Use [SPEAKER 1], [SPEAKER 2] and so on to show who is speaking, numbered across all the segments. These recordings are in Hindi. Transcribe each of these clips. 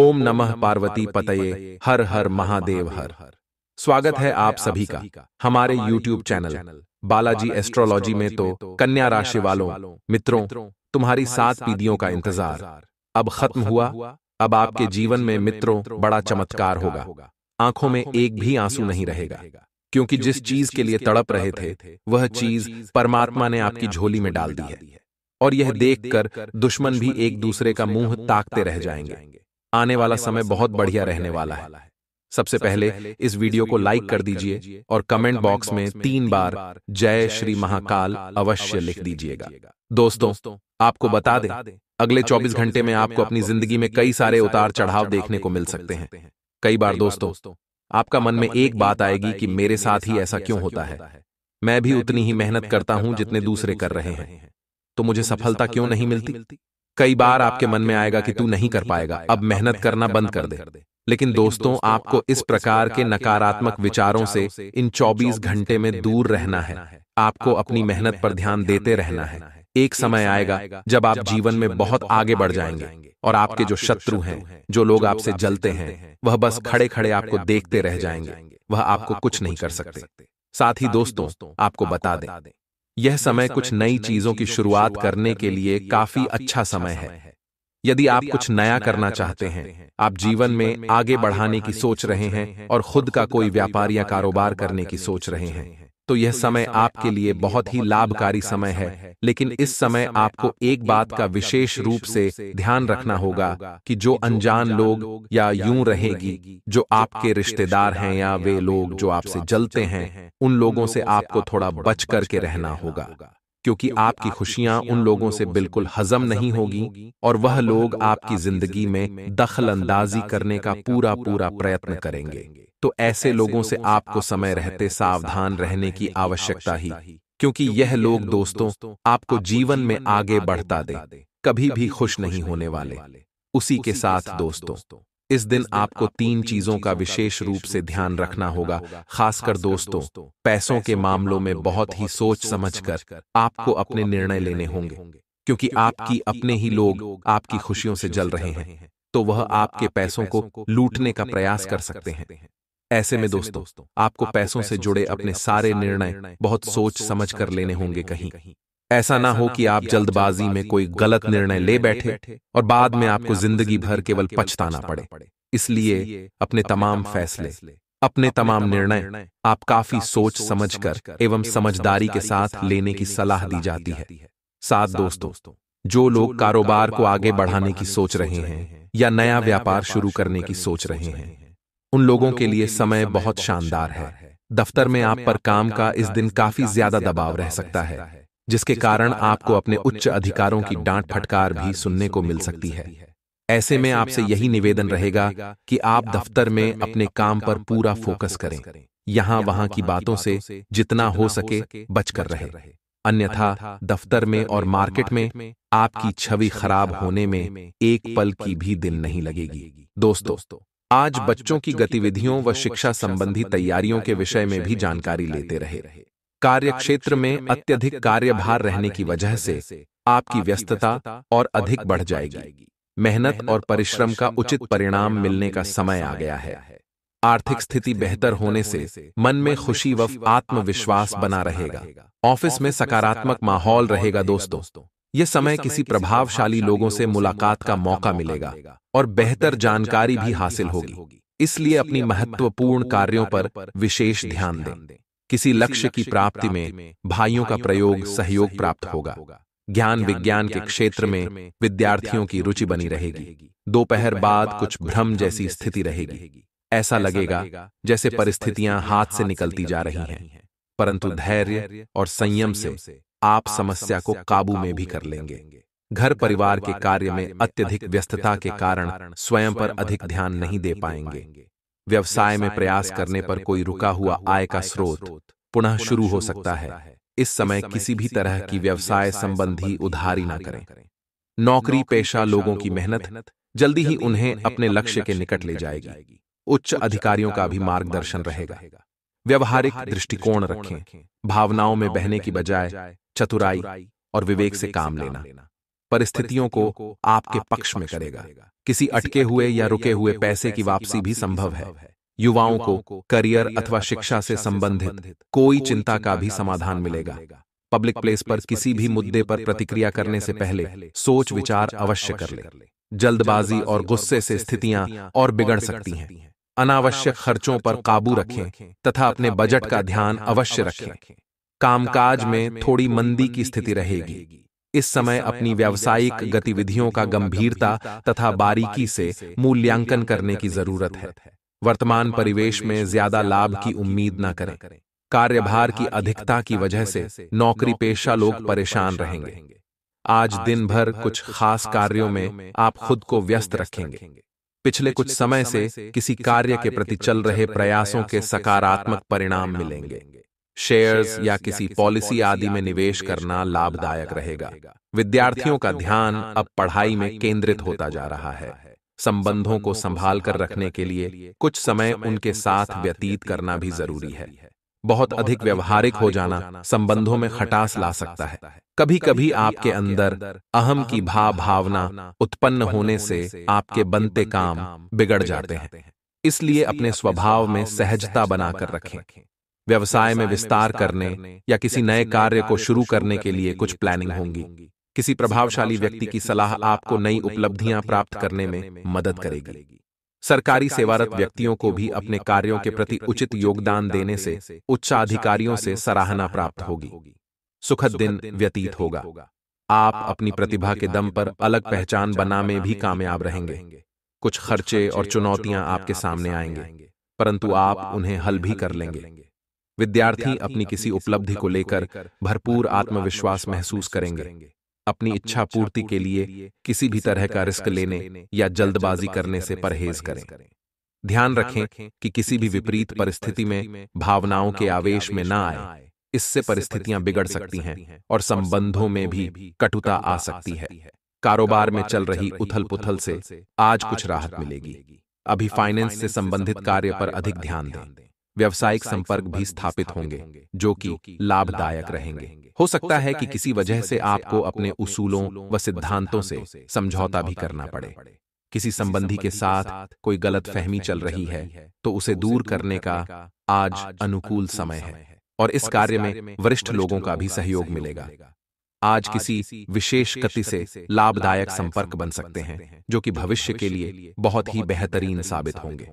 [SPEAKER 1] ओम नमः पार्वती पतये हर हर महादेव हर स्वागत है आप सभी का हमारे YouTube चैनल बालाजी एस्ट्रोलॉजी में तो कन्या राशि वालों मित्रों तुम्हारी सात पीढ़ियों का इंतजार अब खत्म हुआ अब आपके जीवन में मित्रों बड़ा चमत्कार होगा आंखों में एक भी आंसू नहीं रहेगा क्योंकि जिस चीज के लिए तड़प रहे थे वह चीज परमात्मा ने आपकी झोली में डाल दी है और यह देखकर दुश्मन भी एक दूसरे का मुंह ताकते रह जाएंगे आने वाला समय बहुत बढ़िया रहने वाला है सबसे पहले इस वीडियो को लाइक कर दीजिए और कमेंट बॉक्स में तीन बार जय श्री महाकाल अवश्य लिख दीजिएगा दोस्तों आपको बता दें अगले 24 घंटे में आपको अपनी जिंदगी में कई सारे उतार चढ़ाव देखने को मिल सकते हैं कई बार दोस्तों आपका मन में एक बात आएगी कि मेरे साथ ही ऐसा क्यों होता है मैं भी उतनी ही मेहनत करता हूं जितने दूसरे कर रहे हैं तो मुझे सफलता क्यों नहीं मिलती कई बार आपके मन में आएगा कि तू नहीं कर पाएगा अब मेहनत करना बंद कर दे लेकिन दोस्तों आपको इस प्रकार के नकारात्मक विचारों से इन 24 घंटे में दूर रहना है आपको अपनी मेहनत पर ध्यान देते रहना है एक समय आएगा जब आप जीवन में बहुत आगे बढ़ जाएंगे और आपके जो शत्रु हैं जो लोग आपसे जलते हैं वह बस खड़े खड़े आपको देखते रह जाएंगे वह आपको कुछ नहीं कर सकते साथ ही दोस्तों आपको बता दें यह समय कुछ नई चीजों की शुरुआत करने के लिए काफी अच्छा, अच्छा समय है यदि आप कुछ नया करना चाहते हैं आप जीवन में आगे बढ़ाने की सोच रहे हैं और खुद का कोई व्यापार या कारोबार करने की सोच रहे हैं तो, तो यह समय आपके लिए बहुत ही लाभकारी समय है लेकिन इस समय आपको एक बात का विशेष रूप से ध्यान रखना होगा कि जो अनजान लोग या यूं रहेगी जो आपके रिश्तेदार हैं या वे लोग जो आपसे जलते हैं उन लोगों से आपको थोड़ा बच करके रहना होगा क्योंकि आपकी खुशियां उन लोगों से बिल्कुल हजम नहीं होगी और वह लोग आपकी जिंदगी में दखल अंदाजी करने का पूरा पूरा प्रयत्न करेंगे तो ऐसे लोगों से आपको समय रहते सावधान रहने की आवश्यकता ही क्योंकि यह लोग दोस्तों आपको जीवन में आगे बढ़ता दे कभी भी खुश नहीं होने वाले उसी के साथ दोस्तों इस दिन आपको तीन चीजों का विशेष रूप से ध्यान रखना होगा खासकर दोस्तों पैसों के मामलों में बहुत ही सोच समझकर आपको अपने निर्णय लेने होंगे क्योंकि आपकी अपने ही लोग आपकी खुशियों से जल रहे हैं तो, तो वह आपके पैसों को लूटने का प्रयास कर सकते हैं ऐसे में दोस्तों आपको पैसों से जुड़े अपने सारे निर्णय बहुत सोच समझ कर लेने होंगे कहीं ऐसा ना हो कि आप जल्दबाजी में कोई गलत निर्णय ले बैठे और बाद में आपको जिंदगी भर केवल पछताना पड़े इसलिए अपने तमाम फैसले अपने तमाम निर्णय आप काफी सोच समझकर एवं समझदारी के साथ लेने की सलाह दी जाती है साथ दोस्तों जो लोग कारोबार को आगे बढ़ाने की सोच रहे हैं या नया व्यापार शुरू करने की सोच रहे हैं उन लोगों के लिए समय बहुत शानदार है दफ्तर में आप पर काम का इस दिन काफी ज्यादा दबाव रह सकता है जिसके कारण आपको अपने उच्च अधिकारों की डांट फटकार भी सुनने को मिल सकती है ऐसे में आपसे यही निवेदन रहेगा कि आप दफ्तर में अपने काम पर पूरा फोकस करें यहाँ वहाँ की बातों से जितना हो सके बचकर रहे अन्यथा दफ्तर में और मार्केट में आपकी छवि खराब होने में एक पल की भी दिन नहीं लगेगी दोस्तों आज बच्चों की गतिविधियों व शिक्षा संबंधी तैयारियों के विषय में भी जानकारी लेते रहे कार्य क्षेत्र में अत्यधिक कार्यभार रहने की वजह से आपकी व्यस्तता और अधिक बढ़ जाएगी मेहनत और परिश्रम का उचित परिणाम मिलने का समय आ गया है आर्थिक स्थिति बेहतर होने से मन में खुशी व आत्मविश्वास बना रहेगा ऑफिस में सकारात्मक माहौल रहेगा दोस्तों यह समय किसी प्रभावशाली लोगों से मुलाकात का मौका मिलेगा और बेहतर जानकारी भी हासिल होगी इसलिए अपनी महत्वपूर्ण कार्यों पर विशेष ध्यान दें किसी लक्ष्य की प्राप्ति में भाइयों का प्रयोग सहयोग प्राप्त होगा ज्ञान विज्ञान के क्षेत्र में विद्यार्थियों की रुचि बनी रहेगी दोपहर बाद कुछ भ्रम जैसी स्थिति रहेगी ऐसा लगेगा जैसे परिस्थितियां हाथ से निकलती जा रही हैं परंतु धैर्य और संयम से आप समस्या को काबू में भी कर लेंगे घर परिवार के कार्य में अत्यधिक व्यस्तता के कारण स्वयं पर अधिक ध्यान नहीं दे पाएंगे व्यवसाय में प्रयास करने पर कोई रुका हुआ आय का स्रोत पुनः शुरू हो सकता है इस समय किसी भी तरह की व्यवसाय संबंधी उधारी ना करें नौकरी पेशा लोगों की मेहनत जल्दी ही उन्हें अपने लक्ष्य के निकट ले जाएगी उच्च अधिकारियों का भी मार्गदर्शन रहेगा व्यवहारिक दृष्टिकोण रखें भावनाओं में बहने की बजाय चतुराई और विवेक से काम लेना परिस्थितियों को आपके पक्ष में करेगा किसी अटके हुए या रुके हुए पैसे की वापसी भी संभव है युवाओं को करियर अथवा शिक्षा से संबंधित कोई चिंता का भी समाधान मिलेगा पब्लिक प्लेस पर किसी भी मुद्दे पर प्रतिक्रिया करने से पहले सोच विचार अवश्य कर ले जल्दबाजी और गुस्से से स्थितियां और बिगड़ सकती हैं अनावश्यक खर्चों पर काबू रखें तथा अपने बजट का ध्यान अवश्य रखें कामकाज में थोड़ी मंदी की स्थिति रहेगी इस समय अपनी व्यावसायिक गतिविधियों का गंभीरता तथा बारीकी से मूल्यांकन करने की जरूरत है वर्तमान परिवेश में ज्यादा लाभ की उम्मीद न करें कार्यभार की अधिकता की वजह से नौकरी पेशा लोग परेशान रहेंगे आज दिन भर कुछ खास कार्यों में आप खुद को व्यस्त रखेंगे पिछले कुछ समय से किसी कार्य के प्रति चल रहे प्रयासों के सकारात्मक परिणाम मिलेंगे शेयर्स या किसी पॉलिसी आदि में निवेश करना लाभदायक रहेगा विद्यार्थियों का ध्यान अब पढ़ाई में केंद्रित होता जा रहा है संबंधों को संभाल कर रखने के लिए कुछ समय उनके साथ व्यतीत करना भी जरूरी है बहुत अधिक व्यवहारिक हो जाना संबंधों में खटास ला सकता है कभी कभी आपके अंदर अहम की भाव भावना उत्पन्न होने से आपके बनते काम बिगड़ जाते हैं इसलिए अपने स्वभाव में सहजता बनाकर रखें व्यवसाय में विस्तार करने या किसी नए कार्य को शुरू करने के लिए कुछ प्लानिंग होंगी किसी प्रभावशाली व्यक्ति की सलाह आपको नई उपलब्धियां प्राप्त करने में मदद करेगी सरकारी सेवारत व्यक्तियों को भी अपने कार्यों के प्रति उचित योगदान देने से उच्चाधिकारियों से सराहना प्राप्त होगी सुखद दिन व्यतीत होगा आप अपनी प्रतिभा के दम पर अलग पहचान बना में भी कामयाब रहेंगे कुछ खर्चे और चुनौतियां आपके सामने आएंगे परंतु आप उन्हें हल भी कर लेंगे विद्यार्थी अपनी किसी उपलब्धि को लेकर भरपूर आत्मविश्वास महसूस करेंगे अपनी इच्छा पूर्ति के लिए किसी भी तरह का रिस्क लेने या जल्दबाजी करने से परहेज करें ध्यान रखें कि किसी भी विपरीत परिस्थिति में भावनाओं के आवेश में न आए इससे परिस्थितियां बिगड़ सकती हैं और संबंधों में भी कटुता आ सकती है कारोबार में चल रही उथल पुथल से आज कुछ राहत मिलेगी अभी फाइनेंस से संबंधित कार्य पर अधिक ध्यान दें व्यवसायिक संपर्क भी स्थापित होंगे जो कि लाभदायक रहेंगे हो सकता है कि किसी वजह से आपको अपने उसूलों व सिद्धांतों से समझौता भी करना पड़े किसी संबंधी के साथ कोई गलत फहमी चल रही है तो उसे दूर करने का आज अनुकूल समय है और इस कार्य में वरिष्ठ लोगों का भी सहयोग मिलेगा आज किसी विशेष गति से लाभदायक संपर्क बन सकते हैं जो कि भविष्य के लिए बहुत ही बेहतरीन साबित होंगे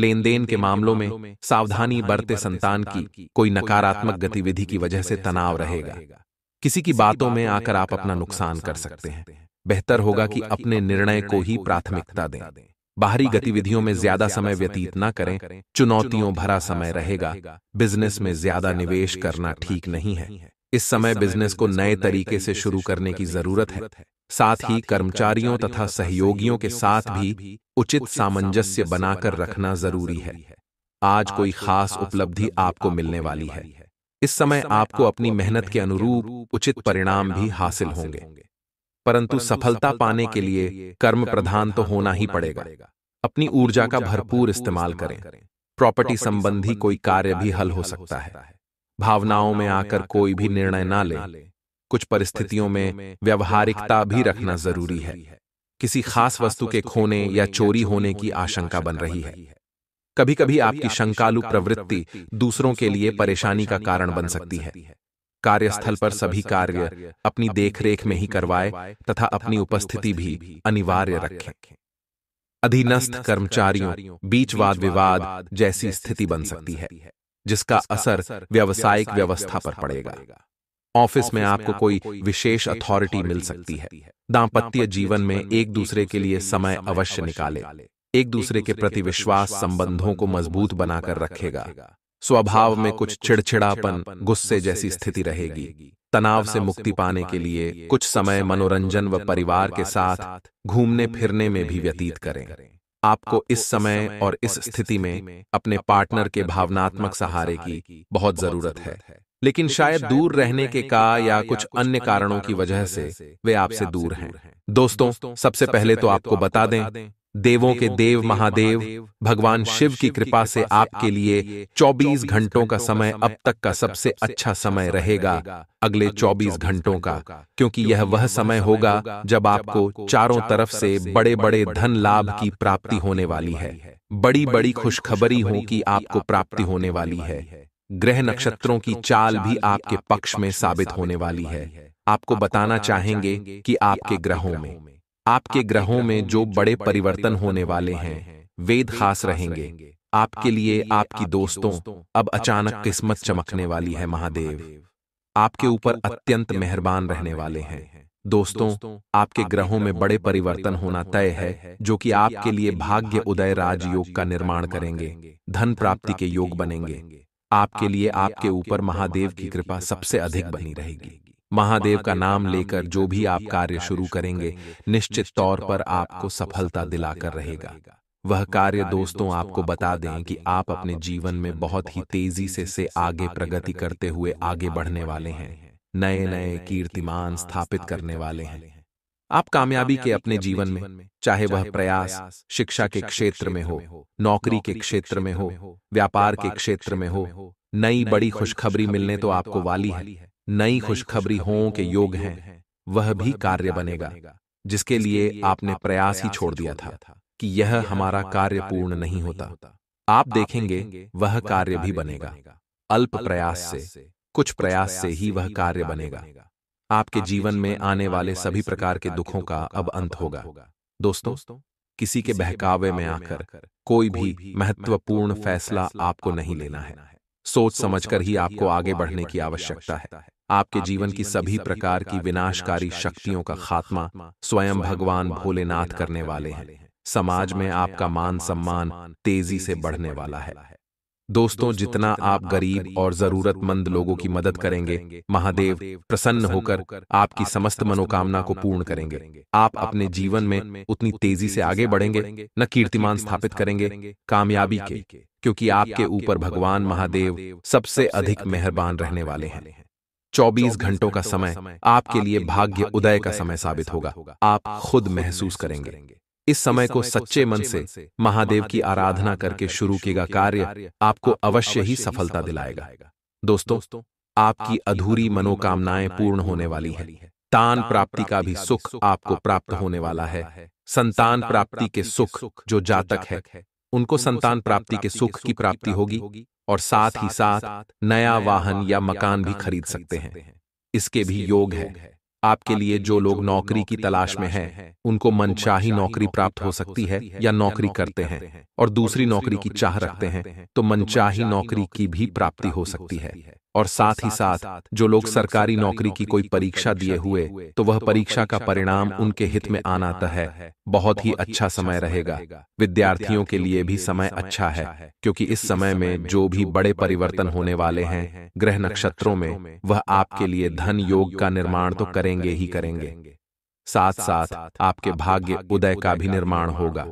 [SPEAKER 1] लेन देन के मामलों में सावधानी बरते संतान की कोई नकारात्मक गतिविधि की वजह से तनाव रहेगा किसी की बातों में आकर आप अपना नुकसान कर सकते हैं बेहतर होगा कि अपने निर्णय को ही प्राथमिकता दें बाहरी गतिविधियों में ज्यादा समय व्यतीत न करें चुनौतियों भरा समय रहेगा बिजनेस में ज्यादा निवेश करना ठीक नहीं है इस समय बिजनेस को नए तरीके से शुरू करने की जरूरत है साथ ही कर्मचारियों तथा सहयोगियों के साथ भी उचित सामंजस्य बनाकर रखना जरूरी है आज कोई खास उपलब्धि आपको मिलने वाली है इस समय आपको अपनी मेहनत के अनुरूप उचित परिणाम भी हासिल होंगे परंतु सफलता पाने के लिए कर्म तो प्रधान तो होना ही पड़ेगा अपनी ऊर्जा का भरपूर इस्तेमाल करें प्रॉपर्टी संबंधी कोई कार्य भी हल हो सकता है भावनाओं में आकर कोई भी निर्णय ना लें कुछ परिस्थितियों में व्यवहारिकता भी रखना जरूरी है किसी खास वस्तु के खोने या चोरी होने की आशंका बन रही है कभी कभी आपकी शंकालु प्रवृत्ति दूसरों के लिए परेशानी का कारण बन सकती है कार्यस्थल पर सभी कार्य अपनी देखरेख में ही करवाए तथा अपनी उपस्थिति भी अनिवार्य रखें अधीनस्थ कर्मचारियों बीच वाद विवाद जैसी स्थिति बन सकती है जिसका असर व्यावसायिक व्यवस्था पर पड़ेगा ऑफिस में आपको कोई विशेष अथॉरिटी मिल सकती है दाम्पत्य जीवन में एक दूसरे के लिए समय अवश्य निकाले एक दूसरे के प्रति विश्वास संबंधों को मजबूत बनाकर रखेगा स्वभाव में कुछ चिड़चिड़ापन गुस्से जैसी स्थिति रहेगी तनाव से मुक्ति पाने के लिए कुछ समय मनोरंजन व परिवार के साथ घूमने फिरने में भी व्यतीत करें आपको इस समय और इस स्थिति में अपने पार्टनर के भावनात्मक सहारे की बहुत जरूरत है लेकिन शायद दूर रहने के का या कुछ अन्य कारणों की वजह से वे आपसे दूर हैं दोस्तों सबसे पहले तो, तो आपको बता दें देवों के देव महादेव भगवान शिव की कृपा से आपके लिए 24 घंटों का समय अब तक का सबसे अच्छा, अच्छा समय रहेगा अगले 24 घंटों का क्योंकि यह वह समय होगा जब आपको चारों तरफ से बड़े बड़े धन लाभ की प्राप्ति होने वाली है बड़ी बड़ी खुशखबरी हो कि आपको प्राप्ति होने वाली है ग्रह नक्षत्रों की चाल भी आपके पक्ष में साबित होने वाली है आपको बताना चाहेंगे कि आपके ग्रहों में आपके ग्रहों में जो बड़े परिवर्तन होने वाले हैं वेद खास रहेंगे आपके लिए आपकी दोस्तों अब अचानक किस्मत चमकने वाली है महादेव आपके ऊपर अत्यंत मेहरबान रहने वाले हैं दोस्तों आपके ग्रहों में बड़े परिवर्तन होना तय है जो कि आपके लिए भाग्य उदय राजयोग का निर्माण करेंगे धन प्राप्ति के योग बनेंगे आपके लिए आपके ऊपर महादेव की कृपा सबसे अधिक बनी रहेगी महादेव का नाम लेकर जो भी आप कार्य शुरू करेंगे निश्चित तौर पर आपको सफलता दिलाकर रहेगा वह कार्य दोस्तों आपको बता दें कि आप अपने जीवन में बहुत ही तेजी से से आगे प्रगति करते हुए आगे बढ़ने वाले हैं नए नए कीर्तिमान स्थापित करने वाले हैं आप कामयाबी के अपने जीवन में चाहे वह प्रयास शिक्षा के क्षेत्र में हो नौकरी के क्षेत्र में हो व्यापार के क्षेत्र में हो नई बड़ी खुशखबरी मिलने तो, तो आपको वाली है नई खुशखबरी हो के योग हैं वह भी कार्य बनेगा जिसके लिए आपने प्रयास ही छोड़ दिया था कि यह हमारा कार्य पूर्ण नहीं होता आप देखेंगे वह कार्य भी बनेगा अल्प प्रयास से कुछ प्रयास से ही वह कार्य बनेगा आपके जीवन में आने वाले सभी प्रकार के दुखों का अब अंत होगा दोस्तों किसी के बहकावे में आकर कोई भी महत्वपूर्ण फैसला आपको नहीं लेना है सोच समझकर ही आपको आगे बढ़ने की आवश्यकता है आपके जीवन की सभी प्रकार की विनाशकारी शक्तियों का खात्मा स्वयं भगवान भोलेनाथ करने वाले हैं समाज में आपका मान सम्मान तेजी से बढ़ने वाला है दोस्तों जितना आप गरीब और जरूरतमंद लोगों की मदद करेंगे महादेव प्रसन्न होकर आपकी समस्त मनोकामना को पूर्ण करेंगे आप अपने जीवन में उतनी तेजी से आगे बढ़ेंगे न कीर्तिमान स्थापित करेंगे कामयाबी के क्योंकि आपके ऊपर भगवान महादेव सबसे अधिक मेहरबान रहने वाले हैं 24 घंटों का समय आपके लिए भाग्य उदय का समय साबित होगा आप खुद महसूस करेंगे इस समय को सच्चे मन से महादेव की आराधना करके शुरू किएगा कार्य आपको अवश्य ही सफलता दिलाएगा दोस्तों आपकी अधूरी मनोकामनाएं पूर्ण होने वाली हैं तान प्राप्ति का भी सुख आपको प्राप्त होने वाला है संतान प्राप्ति के सुख जो जातक है उनको संतान प्राप्ति के सुख की प्राप्ति होगी और साथ ही साथ नया वाहन या मकान भी खरीद सकते हैं इसके भी योग है आपके लिए जो लोग नौकरी की तलाश में हैं, उनको मनचाही नौकरी प्राप्त हो सकती है या नौकरी करते हैं और दूसरी नौकरी की चाह रखते हैं तो, तो मनचाही नौकरी की भी प्राप्ति हो सकती है और साथ ही साथ जो लोग सरकारी नौकरी की कोई परीक्षा दिए हुए तो वह तो परीक्षा का परिणाम उनके हित में आनाता है बहुत ही अच्छा, अच्छा समय रहेगा विद्यार्थियों के लिए भी समय अच्छा, अच्छा है क्योंकि इस समय में जो भी बड़े परिवर्तन होने वाले हैं ग्रह नक्षत्रों में वह आपके लिए धन योग का तो निर्माण तो करेंगे ही करेंगे साथ साथ आपके भाग्य उदय का भी निर्माण होगा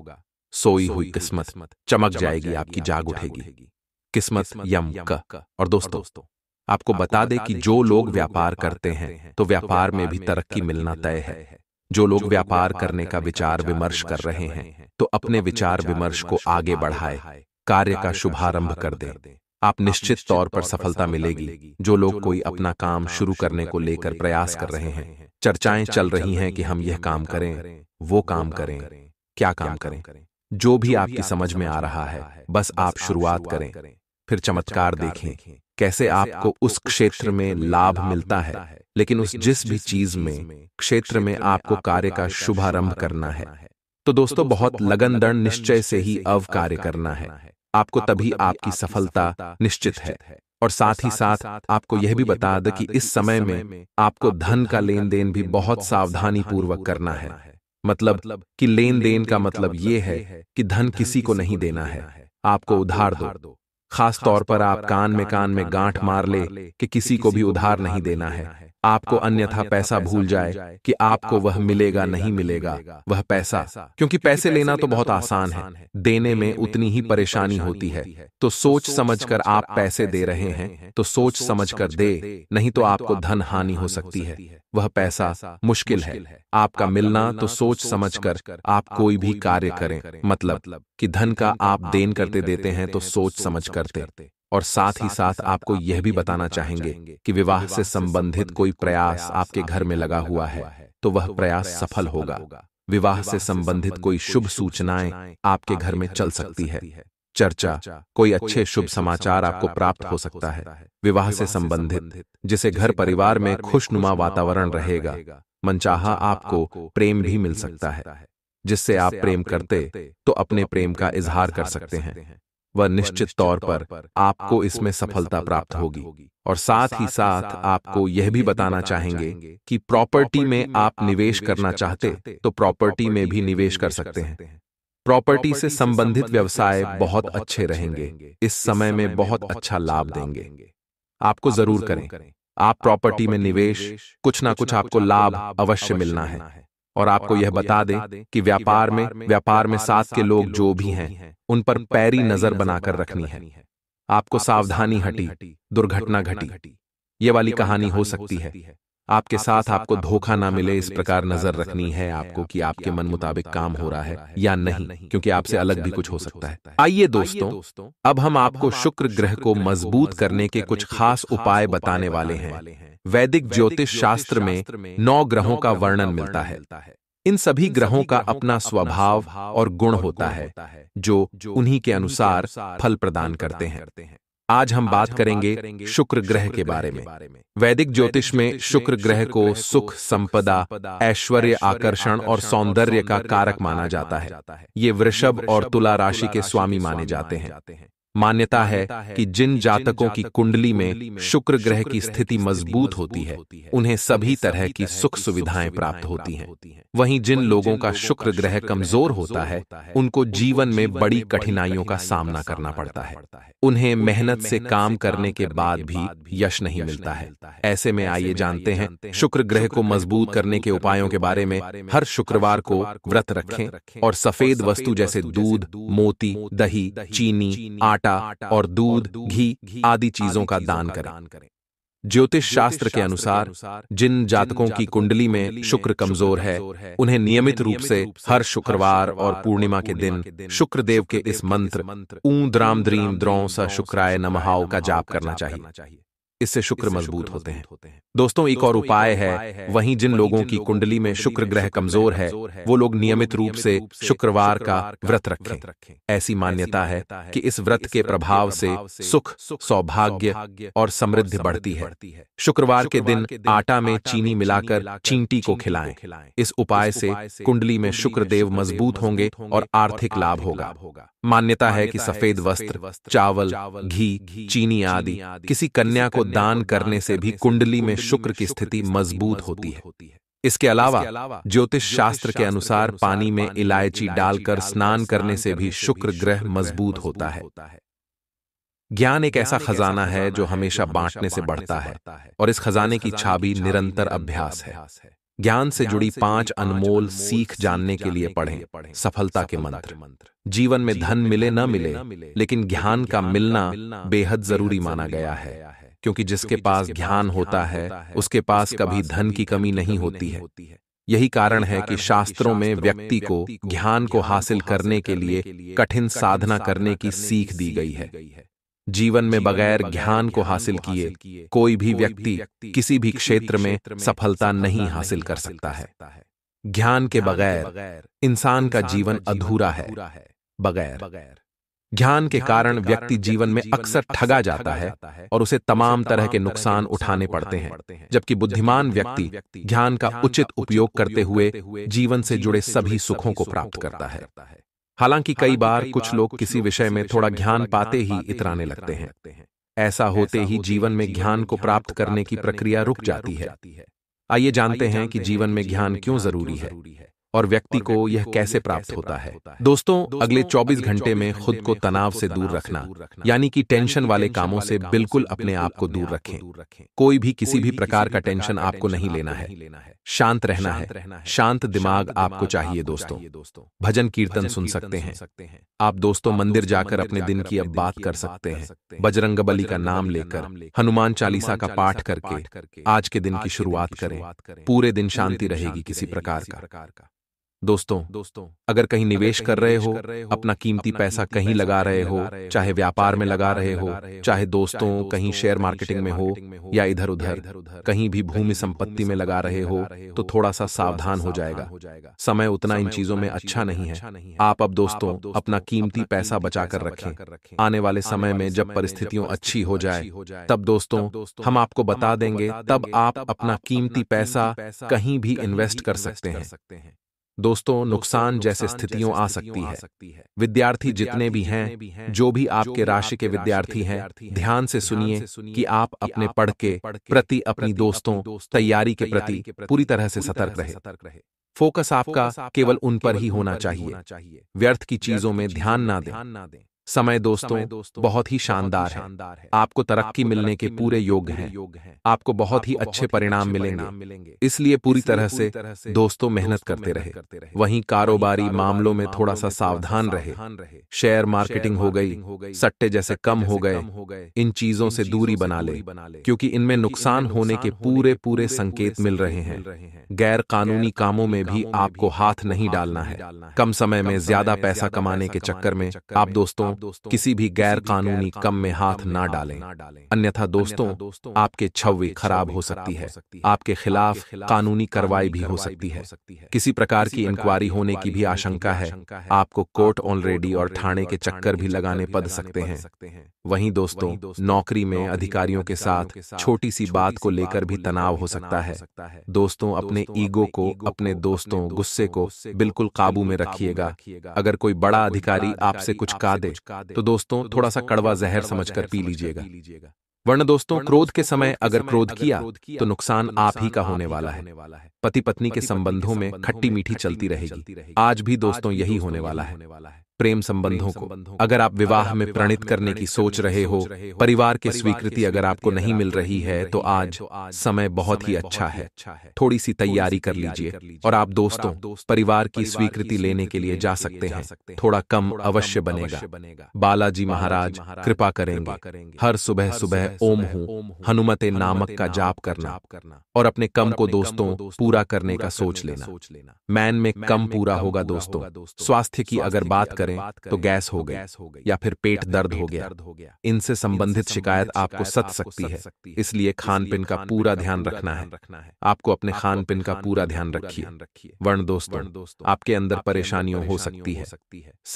[SPEAKER 1] सोई हुई किस्मत चमक जाएगी आपकी जाग उठेगी किस्मत यम का और दोस्तों आपको बता दे कि जो लोग व्यापार करते हैं तो, तो व्यापार में भी तरक्की मिलना तय है जो लोग व्यापार करने का विचार विमर्श कर रहे हैं तो, तो अपने विचार विमर्श को आगे बढ़ाए कार्य का शुभारंभ कर दे आप निश्चित तौर पर सफलता मिलेगी जो लोग कोई अपना काम शुरू करने को लेकर प्रयास कर रहे हैं चर्चाएं चल रही हैं कि हम यह काम करें वो काम करें क्या काम करें जो भी आपकी समझ में आ रहा है बस आप शुरुआत करें फिर चमत्कार देखें कैसे आपको उस क्षेत्र में लाभ मिलता है लेकिन उस जिस भी चीज में क्षेत्र में आपको कार्य का शुभारंभ करना है तो, तो दोस्तों बहुत लगन दंड निश्चय से ही अव कार्य करना है आपको तभी आपकी सफलता निश्चित है और साथ ही साथ आपको यह भी बता दें कि इस समय में आपको धन का लेन देन भी बहुत सावधानी पूर्वक करना है मतलब, मतलब कि लेन देन का मतलब, मतलब ये है कि धन किसी को नहीं देना है आपको उधार दो खास तौर पर आप कान में कान में गांठ मार ले कि किसी को भी उधार नहीं देना है आपको अन्यथा पैसा भूल जाए कि आपको वह मिलेगा नहीं मिलेगा वह पैसा क्योंकि पैसे लेना तो, तो बहुत आसान है देने में उतनी ही परेशानी होती है तो, तो सोच समझकर आप पैसे दे रहे हैं तो, तो सोच समझकर दे नहीं तो आपको धन हानि हो सकती है वह पैसा मुश्किल है आपका मिलना तो सोच समझकर आप कोई भी कार्य करें मतलब कि धन का आप देन करते देते हैं तो, तो सोच समझ करते और साथ ही साथ आपको यह भी बताना चाहेंगे कि विवाह से संबंधित कोई प्रयास आपके घर में लगा हुआ है तो वह प्रयास सफल होगा विवाह से संबंधित कोई शुभ सूचनाएं आपके घर में चल सकती है चर्चा कोई अच्छे शुभ समाचार आपको प्राप्त हो सकता है विवाह से संबंधित जिसे घर परिवार में खुशनुमा वातावरण रहेगा मनचाहा आपको प्रेम भी मिल सकता है जिससे आप प्रेम करते तो, तो अपने प्रेम का इजहार कर सकते हैं वह निश्चित तौर पर आपको इसमें सफलता प्राप्त होगी और साथ ही साथ आपको यह भी बताना चाहेंगे कि प्रॉपर्टी में आप निवेश करना चाहते तो प्रॉपर्टी तो में भी निवेश कर सकते हैं प्रॉपर्टी से संबंधित व्यवसाय बहुत अच्छे रहेंगे इस समय में बहुत अच्छा, अच्छा लाभ देंगे आपको जरूर करें आप प्रॉपर्टी में निवेश कुछ ना कुछ आपको लाभ अवश्य मिलना है और आपको यह बता दें कि व्यापार में व्यापार में साथ के लोग जो भी हैं उन पर पैरी नजर बनाकर रखनी है आपको सावधानी हटी दुर्घटना घटी ये वाली कहानी हो सकती है आपके साथ आपको धोखा ना मिले इस प्रकार नजर रखनी है आपको कि आपके मन मुताबिक काम हो रहा है या नहीं क्योंकि आपसे अलग भी कुछ हो सकता है आइए दोस्तों अब हम आपको शुक्र ग्रह को मजबूत करने के कुछ खास उपाय बताने वाले हैं वैदिक ज्योतिष शास्त्र में नौ ग्रहों का वर्णन मिलता है इन सभी ग्रहों का अपना स्वभाव और गुण होता है जो उन्हीं के अनुसार फल प्रदान करते हैं आज हम बात करेंगे शुक्र ग्रह के बारे में वैदिक ज्योतिष में शुक्र ग्रह को सुख संपदा ऐश्वर्य आकर्षण और सौंदर्य का कारक माना जाता है ये वृषभ और तुला राशि के स्वामी माने जाते हैं मान्यता है कि जिन जातकों की कुंडली में शुक्र ग्रह की स्थिति मजबूत होती है उन्हें सभी तरह की सुख सुविधाएं प्राप्त होती हैं। वहीं जिन लोगों का शुक्र ग्रह कमजोर होता है उनको जीवन में बड़ी कठिनाइयों का सामना करना पड़ता है उन्हें मेहनत से काम करने के बाद भी यश नहीं मिलता है ऐसे में आइए जानते हैं शुक्र ग्रह को मजबूत करने के उपायों के बारे में हर शुक्रवार को व्रत रखें और सफेद वस्तु जैसे दूध मोती दही चीनी आटा आटा और दूध घी आदि चीजों का दान करें ज्योतिष शास्त्र के अनुसार जिन जातकों की कुंडली में शुक्र कमजोर है उन्हें नियमित रूप से हर शुक्रवार और पूर्णिमा के दिन शुक्र देव के इस मंत्र ऊं द्राम द्रीम द्रौ स शुक्राय नमहाओ का जाप करना चाहिए इससे शुक्र मजबूत होते हैं दोस्तों एक और उपाय है वहीं जिन लोगों की कुंडली में शुक्र ग्रह कमजोर है वो लोग नियमित रूप से शुक्रवार का व्रत रखें ऐसी मान्यता है कि इस व्रत के प्रभाव से सुख सौभाग्य और समृद्धि बढ़ती है शुक्रवार के दिन आटा में चीनी मिलाकर चींटी को खिलाएं इस उपाय से कुंडली में शुक्र देव मजबूत होंगे और आर्थिक लाभ होगा मान्यता है कि सफेद वस्त्र चावल घी चीनी आदि किसी कन्या को दान करने से भी कुंडली में शुक्र की स्थिति मजबूत होती है इसके अलावा ज्योतिष शास्त्र के अनुसार पानी में इलायची डालकर स्नान करने से भी शुक्र ग्रह मजबूत होता है ज्ञान एक ऐसा खजाना है जो हमेशा बांटने से बढ़ता है और इस खजाने की छाबी निरंतर अभ्यास है ज्ञान से जुड़ी पांच अनमोल सीख जानने के लिए पढ़ें सफलता के मंत्र जीवन में धन मिले न मिले लेकिन ज्ञान का मिलना बेहद जरूरी माना गया है क्योंकि जिसके पास ज्ञान होता है उसके पास कभी धन की कमी नहीं होती है यही कारण है कि शास्त्रों में व्यक्ति को ज्ञान को हासिल करने के लिए कठिन साधना करने की सीख दी गई है जीवन में बगैर ज्ञान को हासिल किए कोई भी व्यक्ति किसी भी क्षेत्र में सफलता नहीं हासिल कर सकता है ज्ञान के बगैर इंसान का जीवन अधूरा है बगैर ज्ञान के कारण व्यक्ति जीवन में अक्सर ठगा जाता है और उसे तमाम तरह के नुकसान उठाने पड़ते हैं जबकि बुद्धिमान व्यक्ति ज्ञान का उचित उपयोग करते हुए जीवन से जुड़े सभी सुखों को प्राप्त करता है हालांकि कई बार कुछ लोग किसी विषय में थोड़ा ज्ञान पाते ही इतराने लगते हैं ऐसा होते ही जीवन में ज्ञान को प्राप्त करने की प्रक्रिया रुक जाती है आइए जानते हैं कि जीवन में ज्ञान क्यों जरूरी है और व्यक्ति को यह कैसे प्राप्त होता है दोस्तों अगले 24 घंटे में खुद को तनाव से दूर रखना यानी कि टेंशन वाले कामों से बिल्कुल अपने आप को दूर रखें कोई भी किसी भी प्रकार का टेंशन आपको नहीं लेना है शांत रहना है शांत दिमाग आपको चाहिए दोस्तों भजन कीर्तन सुन सकते हैं आप दोस्तों मंदिर जाकर अपने दिन की अब बात कर सकते हैं बजरंग बली का नाम लेकर हनुमान चालीसा का पाठ करके आज के दिन की शुरुआत करें पूरे दिन शांति रहेगी किसी प्रकार का दोस्तों दोस्तों अगर कहीं निवेश कर रहे हो अपना कीमती पैसा कहीं लगा रहे हो चाहे व्यापार में लगा रहे हो चाहे दोस्तों कहीं शेयर मार्केटिंग में हो या इधर उधर कहीं भी भूमि संपत्ति में लगा रहे तो हो तो थोड़ा सा सावधान हो जाएगा समय उतना इन चीजों में अच्छा, अच्छा नहीं है आप अब दोस्तों अपना कीमती पैसा बचा कर रखें आने वाले समय में जब परिस्थितियों अच्छी हो जाए तब दोस्तों हम आपको बता देंगे तब आप अपना कीमती पैसा कहीं भी इन्वेस्ट कर सकते हैं दोस्तों नुकसान जैसे स्थितियों आ सकती है विद्यार्थी जितने भी हैं जो भी आपके राशि के विद्यार्थी हैं ध्यान से सुनिए कि आप अपने पढ़ के प्रति अपनी दोस्तों तैयारी के प्रति पूरी तरह से सतर्क रहे फोकस आपका केवल उन पर ही होना चाहिए व्यर्थ की चीजों में ध्यान ना दें समय दोस्तों बहुत ही शानदार है आपको तरक्की मिलने के पूरे योग हैं आपको बहुत ही अच्छे परिणाम मिलेंगे इसलिए पूरी तरह से दोस्तों मेहनत करते रहे वहीं कारोबारी मामलों में थोड़ा सा सावधान रहे शेयर मार्केटिंग हो गई सट्टे जैसे कम हो गए इन चीजों से दूरी बना ले क्योंकि इनमें नुकसान होने के पूरे पूरे संकेत मिल रहे हैं गैर कानूनी कामों में भी आपको हाथ नहीं डालना है कम समय में ज्यादा पैसा कमाने के चक्कर में आप दोस्तों दोस्तों किसी भी गैर कानूनी कम में हाथ ना डालें अन्यथा दोस्तों आपके छवि खराब हो सकती है आपके खिलाफ कानूनी कार्रवाई भी हो सकती है किसी प्रकार की इंक्वायरी होने की भी आशंका है आपको कोर्ट ऑलरेडी और थाने के चक्कर भी लगाने पड़ सकते हैं वहीं दोस्तों नौकरी में अधिकारियों के साथ छोटी सी बात को लेकर भी तनाव हो सकता है दोस्तों अपने ईगो को अपने दोस्तों गुस्से को बिल्कुल काबू में रखिएगा अगर कोई बड़ा अधिकारी आपसे कुछ का दे तो दोस्तों तो थोड़ा सा कड़वा जहर समझकर पी लीजिएगा वर्ण दोस्तों क्रोध के समय अगर क्रोध किया तो नुकसान तो आप ही का होने वाला है पति पत्नी के संबंधों में खट्टी मीठी चलती रहेगी आज भी दोस्तों यही होने वाला है प्रेम संबंधों को अगर आप विवाह में प्रणित करने की सोच रहे हो परिवार की स्वीकृति अगर आपको नहीं मिल रही है तो, तो आज समय बहुत ही अच्छा, अच्छा है थोड़ी सी तैयारी कर लीजिए और आप दोस्तों परिवार की स्वीकृति लेने के लिए जा सकते हैं थोड़ा कम अवश्य बनेगा बालाजी महाराज कृपा करेंगे हर सुबह सुबह ओम हूँ हनुमते नामक का जाप करना और अपने कम को दोस्तों पूरा करने का सोच लेना मैन में कम पूरा होगा दोस्तों स्वास्थ्य की अगर बात करें करें तो, तो गैस हो गई या फिर पेट दर्द हो गया इनसे संबंधित शिकायत आपको सत सकती है इसलिए खान पिन का पूरा ध्यान रखना है आपको अपने खान पिन का पूरा ध्यान रखिए वर्ण दोस्तों आपके अंदर परेशानियों हो सकती है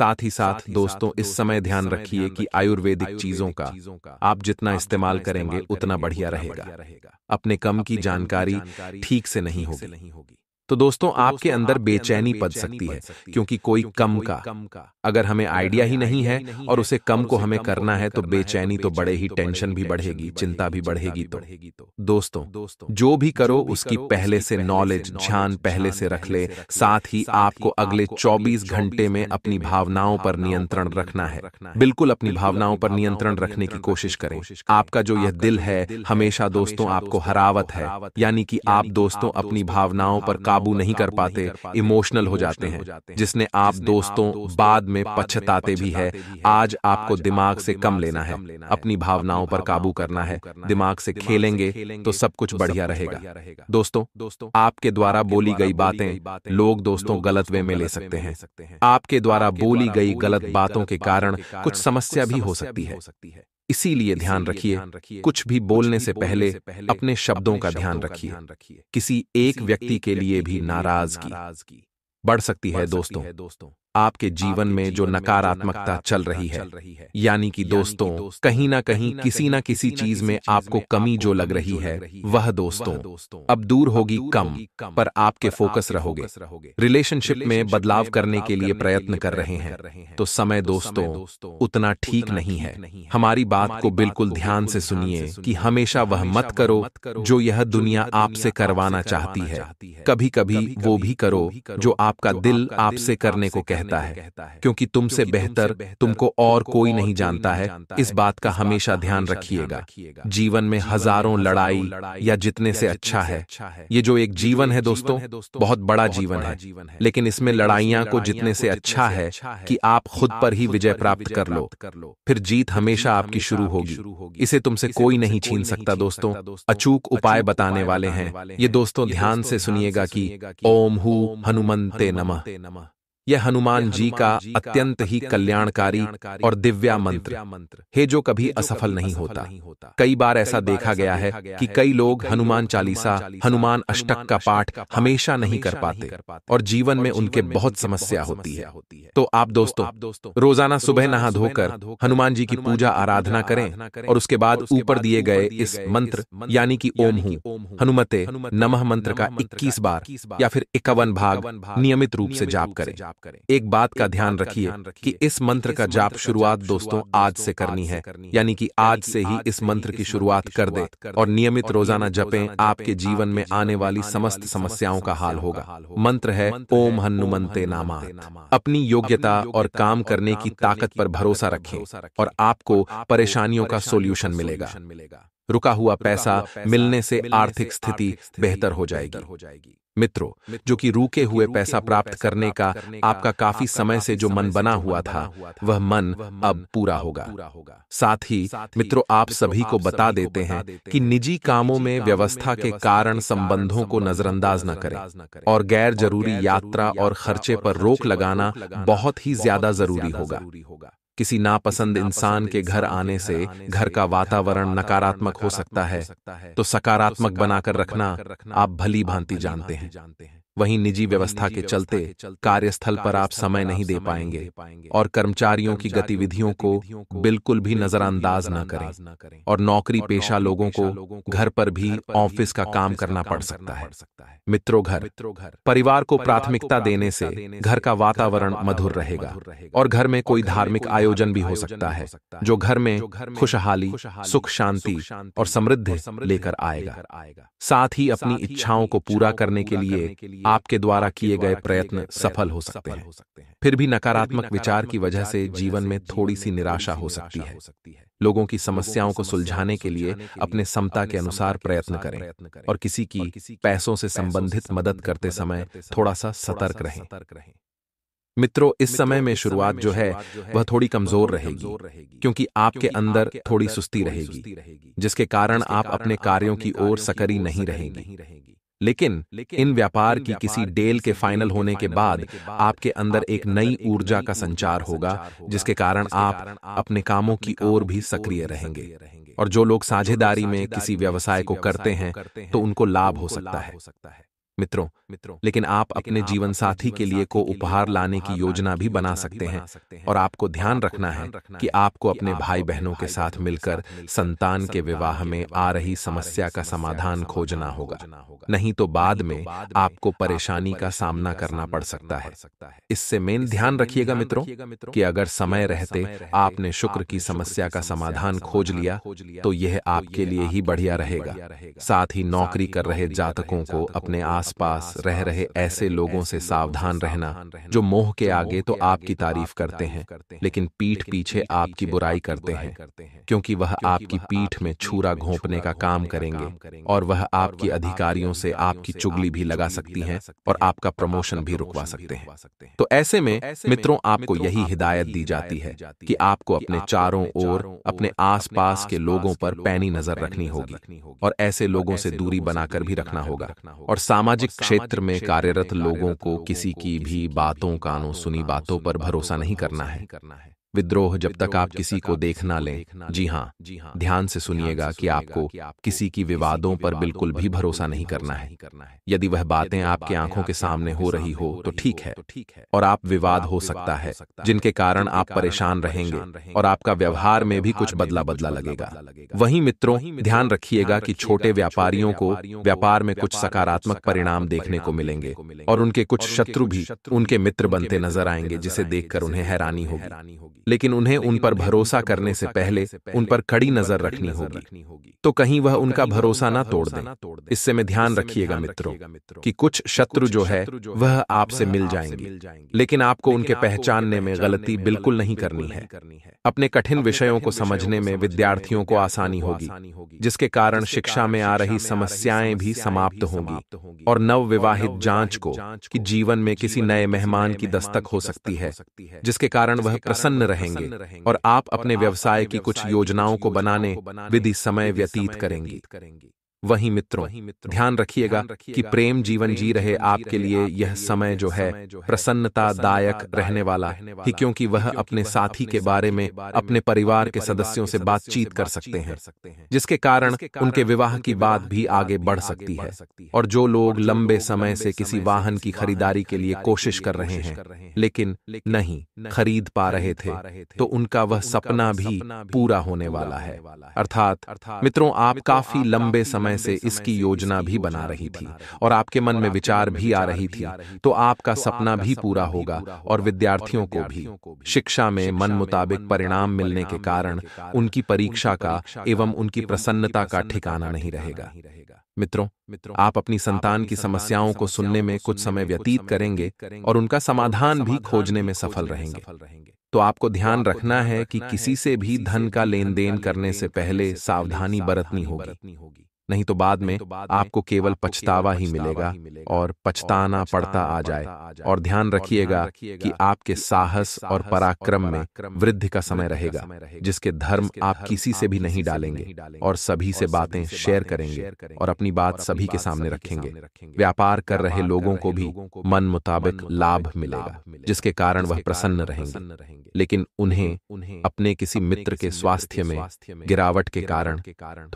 [SPEAKER 1] साथ ही साथ दोस्तों इस समय ध्यान रखिए कि आयुर्वेदिक चीजों का आप जितना इस्तेमाल करेंगे उतना बढ़िया रहेगा अपने कम की जानकारी ठीक से नहीं होगी तो दोस्तों तो आपके अंदर बेचैनी पड़ सकती है क्योंकि कोई कम का अगर हमें आइडिया ही नहीं है और उसे कम को हमें तो करना है तो बेचैनी तो बड़े ही टेंशन तो भी बढ़ेगी चिंता भी बढ़ेगी तो दोस्तों जो भी करो उसकी पहले से नॉलेज ध्यान पहले से रख ले साथ ही आपको अगले 24 घंटे में अपनी भावनाओं पर नियंत्रण रखना है बिल्कुल अपनी भावनाओं पर नियंत्रण रखने की कोशिश करें आपका जो यह दिल है हमेशा दोस्तों आपको हरावत है यानी कि आप दोस्तों अपनी भावनाओं पर काबू काबू नहीं कर पाते इमोशनल हो जाते हैं जिसने आप दोस्तों बाद में पछताते भी है आज आपको दिमाग से कम लेना है अपनी भावनाओं पर काबू करना है दिमाग से खेलेंगे तो सब कुछ तो बढ़िया रहेगा दोस्तों दोस्तों आपके द्वारा बोली गई बातें लोग दोस्तों गलत वे में ले सकते हैं आपके द्वारा बोली गई गलत बातों के कारण कुछ समस्या भी हो सकती है इसीलिए ध्यान रखिए कुछ भी बोलने से पहले अपने शब्दों का ध्यान रखिए किसी एक व्यक्ति के लिए भी नाराजगी बढ़ सकती है दोस्तों आपके जीवन में जो नकारात्मकता चल रही है यानी कि दोस्तों कहीं ना कहीं किसी ना किसी चीज में आपको कमी जो लग रही है वह दोस्तों अब दूर होगी कम पर आपके फोकस रहोगे रिलेशनशिप में बदलाव करने के लिए प्रयत्न कर रहे हैं तो समय तो दोस्तों उतना ठीक नहीं है हमारी बात को बिल्कुल ध्यान से सुनिए कि हमेशा वह मत करो जो यह दुनिया आपसे करवाना चाहती है कभी कभी वो भी करो जो आपका दिल आपसे करने को कह कहता है क्योंकि तुमसे बेहतर तुमको और कोई नहीं जानता है इस बात का हमेशा ध्यान रखिएगा जीवन में हजारों लड़ाई या जितने से अच्छा, अच्छा है ये जो एक जीवन है दोस्तों बहुत बड़ा जीवन है लेकिन इसमें लड़ाइया को जितने से अच्छा, अच्छा है कि आप खुद पर ही विजय प्राप्त कर लो फिर जीत हमेशा आपकी शुरू होगी इसे तुमसे कोई नहीं छीन सकता दोस्तों अचूक उपाय बताने वाले हैं ये दोस्तों ध्यान से सुनिएगा कि ओम हु हनुमंते नमः यह हनुमान जी का अत्यंत ही कल्याणकारी और दिव्या मंत्र है जो कभी असफल नहीं होता कई बार ऐसा देखा गया है कि कई लोग हनुमान चालीसा हनुमान अष्टक का पाठ हमेशा नहीं कर पाते और जीवन में उनके बहुत समस्या होती है तो आप तो दोस्तों रोजाना सुबह नहा धोकर हनुमान जी की पूजा आराधना करें और उसके बाद ऊपर दिए गए इस मंत्र यानी कि ओम हूँ हनुमते नमः मंत्र का इक्कीस बार या फिर इक्यावन भाग नियमित रूप से जाप करें करें एक बात का ध्यान रखिए कि इस मंत्र का जाप शुरुआत दोस्तों आज से करनी है यानी कि आज से ही इस मंत्र की शुरुआत कर दे और नियमित रोजाना जपें आपके जीवन में आने वाली समस्त समस्याओं का हाल होगा मंत्र है ओम हनुमंते नामा अपनी योग्यता और काम करने की ताकत पर भरोसा रखें और आपको परेशानियों का सोल्यूशन मिलेगा रुका हुआ पैसा मिलने से आर्थिक स्थिति बेहतर हो जाएगी मित्रों जो कि रूके हुए पैसा प्राप्त करने का आपका काफी समय से जो मन बना हुआ था वह मन अब पूरा होगा साथ ही मित्रों आप सभी को बता देते हैं कि निजी कामों में व्यवस्था के कारण संबंधों को नजरअंदाज न करें और गैर जरूरी यात्रा और खर्चे पर रोक लगाना बहुत ही ज्यादा जरूरी होगा किसी नापसंद इंसान के घर आने से घर का वातावरण नकारात्मक हो सकता है तो सकारात्मक तो बनाकर रखना आप भली भांति जानते हैं वहीं निजी व्यवस्था के चलते कार्यस्थल पर आप समय नहीं दे पाएंगे और कर्मचारियों की गतिविधियों को बिल्कुल भी नजरअंदाज न करें और नौकरी पेशा लोगों को घर पर भी ऑफिस का काम करना पड़ सकता है मित्रों घर परिवार को प्राथमिकता देने से घर का वातावरण मधुर रहेगा और घर में कोई धार्मिक आयोजन भी हो सकता है जो घर में खुशहाली सुख शांति और समृद्धि लेकर आएगा साथ ही अपनी इच्छाओं को पूरा करने के लिए आपके द्वारा किए गए प्रयत्न सफल हो सकते हैं फिर भी नकारात्मक विचार की वजह से जीवन में थोड़ी सी निराशा हो सकती है लोगों की समस्याओं को सुलझाने के लिए अपने समता के अनुसार प्रयत्न करें और किसी की पैसों से संबंधित मदद करते समय थोड़ा सा सतर्क रहें मित्रों इस समय में शुरुआत जो है वह थोड़ी कमजोर रहेगी क्योंकि आपके अंदर थोड़ी सुस्ती रहेगी जिसके कारण आप अपने कार्यों की ओर सकरी नहीं रहेगी लेकिन इन व्यापार की किसी डेल के फाइनल होने के बाद आपके अंदर एक नई ऊर्जा का संचार होगा जिसके कारण आप अपने कामों की ओर भी सक्रिय रहेंगे और जो लोग साझेदारी में किसी व्यवसाय को करते हैं तो उनको लाभ हो सकता है मित्रों मित्रों लेकिन आप अपने जीवन साथी के लिए को उपहार लाने की योजना भी बना सकते हैं और आपको ध्यान रखना है कि आपको अपने भाई बहनों के साथ मिलकर संतान के विवाह में आ रही समस्या का समाधान खोजना होगा नहीं तो, तो बाद में आपको परेशानी का सामना करना पड़ सकता है इससे मेन ध्यान रखिएगा मित्रों कि अगर समय रहते आपने शुक्र की समस्या का समाधान खोज लिया तो, तो यह आपके लिए ही बढ़िया रहेगा साथ ही नौकरी कर रहे जातकों को अपने आसपास रह रहे ऐसे लोगों से सावधान रहना जो मोह के आगे तो आपकी तो तारीफ करते हैं लेकिन पीठ पीछे आपकी बुराई करते हैं क्योंकि वह आपकी पीठ में छूरा घोंपने का काम करेंगे और वह आपकी अधिकारियों से आपकी चुगली भी लगा सकती हैं और आपका प्रमोशन भी रुकवा सकते हैं तो ऐसे में मित्रों आपको यही हिदायत दी जाती है कि आपको अपने चारों ओर अपने आसपास के लोगों पर पैनी नजर रखनी होगी और ऐसे लोगों से दूरी बनाकर भी रखना होगा और सामाजिक क्षेत्र क्षेत्र में कार्यरत लोगों को किसी की भी बातों कानों सुनी बातों पर भरोसा नहीं करना है विद्रोह जब तक आप किसी को देख ना लें हाँ, जी हाँ ध्यान से सुनिएगा कि आपको किसी की विवादों पर बिल्कुल भी भरोसा नहीं करना है यदि वह बातें आपकी आंखों के सामने हो तो रही हो तो ठीक है और आप विवाद हो सकता है जिनके कारण आप परेशान रहेंगे और आपका व्यवहार में भी कुछ बदला बदला लगेगा वही मित्रों ध्यान रखिएगा कि छोटे व्यापारियों को व्यापार में कुछ सकारात्मक परिणाम देखने को मिलेंगे और उनके कुछ शत्रु भी उनके मित्र बनते नजर आएंगे जिसे देखकर उन्हें हैरानी होगी लेकिन उन्हें उन पर भरोसा करने से पहले उन पर कड़ी नजर रखनी होगी तो कहीं वह उनका भरोसा ना तोड़ देना इससे में ध्यान रखिएगा मित्रों कि कुछ शत्रु जो है वह आपसे मिल जाएंगे लेकिन आपको उनके पहचानने में गलती बिल्कुल नहीं करनी है अपने कठिन विषयों को समझने में विद्यार्थियों को आसानी होगी जिसके कारण शिक्षा में आ रही समस्याएं भी समाप्त होंगी और नव विवाहित जांच को कि जीवन में किसी नए मेहमान की दस्तक हो सकती है जिसके कारण वह प्रसन्न रहेंगे और आप अपने व्यवसाय की कुछ योजनाओं को बनाने विधि समय व्यतीत करेंगी वही मित्रों ध्यान रखिएगा कि प्रेम जीवन जी रहे आपके लिए यह समय जो है प्रसन्नता दायक रहने वाला ही क्योंकि वह अपने साथी के बारे में अपने परिवार के सदस्यों से बातचीत कर सकते हैं जिसके कारण उनके विवाह की बात भी आगे बढ़ सकती है और जो लोग लंबे समय से किसी वाहन की खरीदारी के लिए कोशिश कर रहे हैं लेकिन नहीं खरीद पा रहे थे तो उनका तो वह सपना भी पूरा होने वाला है अर्थात मित्रों आप काफी लंबे समय समय से इसकी योजना भी बना रही थी और आपके मन में विचार भी आ रही थी तो आपका सपना भी पूरा होगा और विद्यार्थियों को भी शिक्षा में मन मुताबिक परिणाम मिलने के कारण उनकी परीक्षा का एवं उनकी प्रसन्नता का ठिकाना नहीं रहेगा मित्रों आप अपनी संतान की समस्याओं को सुनने में कुछ समय व्यतीत करेंगे और उनका समाधान भी खोजने में सफल रहेंगे तो आपको तो ध्यान रखना है कि किसी से भी धन का लेन देन करने से पहले सावधानी बरतनी होगी तो नहीं तो बाद में आपको केवल पछतावा ही मिलेगा और पछताना पड़ता आ जाए और ध्यान रखिएगा कि आपके साहस और पराक्रम में वृद्धि का समय रहेगा जिसके धर्म आप किसी से भी नहीं डालेंगे और सभी से बातें शेयर करेंगे और अपनी बात सभी के सामने रखेंगे व्यापार कर रहे लोगों को भी मन मुताबिक लाभ मिलेगा जिसके कारण वह प्रसन्न रहेंगे लेकिन उन्हें अपने किसी मित्र के स्वास्थ्य में गिरावट के कारण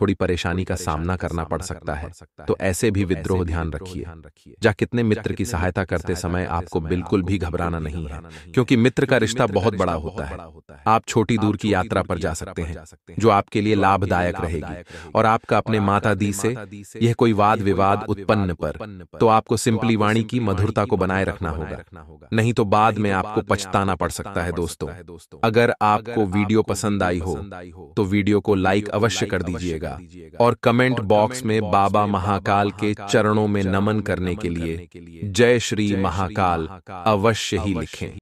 [SPEAKER 1] थोड़ी परेशानी का सामना सामना करना पड़ सकता है तो, तो ऐसे भी विद्रोह ध्यान रखिए जा कितने मित्र की सहायता करते समय आपको बिल्कुल भी घबराना नहीं है क्योंकि मित्र का रिश्ता बहुत बड़ा होता है आप छोटी दूर की यात्रा पर जा सकते हैं जो आपके लिए लाभदायक रहेगी और आपका अपने माता दी से यह कोई वाद विवाद उत्पन्न पर तो आपको तो सिंपली वाणी की मधुरता को बनाए रखना होगा नहीं तो बाद तो में आपको पछताना पड़ सकता है दोस्तों अगर आपको वीडियो पसंद आई हो तो वीडियो को लाइक अवश्य कर दीजिएगा और कमेंट बॉक्स में बाबा महाकाल के चरणों में नमन करने के लिए जय श्री महाकाल अवश्य ही लिखें